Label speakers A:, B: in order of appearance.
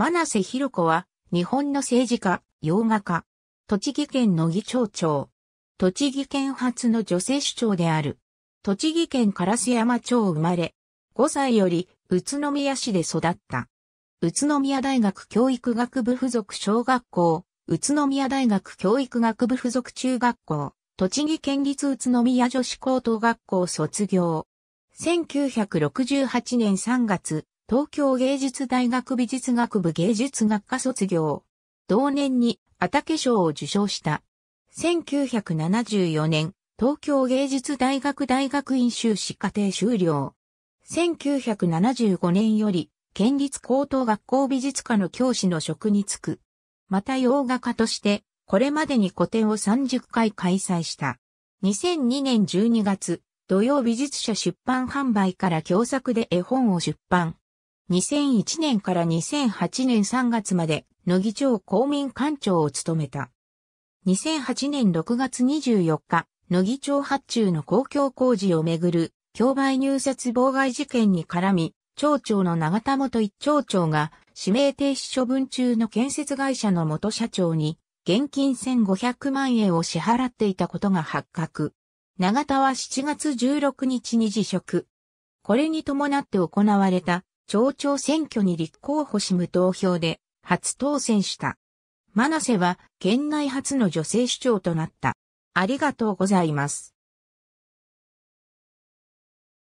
A: 真瀬ロ子は、日本の政治家、洋画家、栃木県野
B: 木町長、栃木県初の女性首長である。栃木県烏山町生まれ、5歳より宇都宮市で育った。宇都宮大学教育学部附属小学校、宇都宮大学教育学部附属中学校、栃木県立宇都宮女子高等学校卒業。1968年3月、東京芸術大学美術学部芸術学科卒業。同年に、あたけ賞を受賞した。1974年、東京芸術大学大学院修士課程修了。1975年より、県立高等学校美術科の教師の職に就く。また洋画家として、これまでに個展を30回開催した。2002年12月、土曜美術社出版販売から共作で絵本を出版。2001年から2008年3月まで、野木町公民館長を務めた。2008年6月24日、野木町発注の公共工事をめぐる、競売入札妨害事件に絡み、町長の長田元一町長が、指名停止処分中の建設会社の元社長に、現金1500万円を支払っていたことが発覚。長田は7月16日に辞職。これに伴って行われた町長選挙に立候補し無投票で初当選した。マナセは県内初の女性首長
A: となった。ありがとうございます。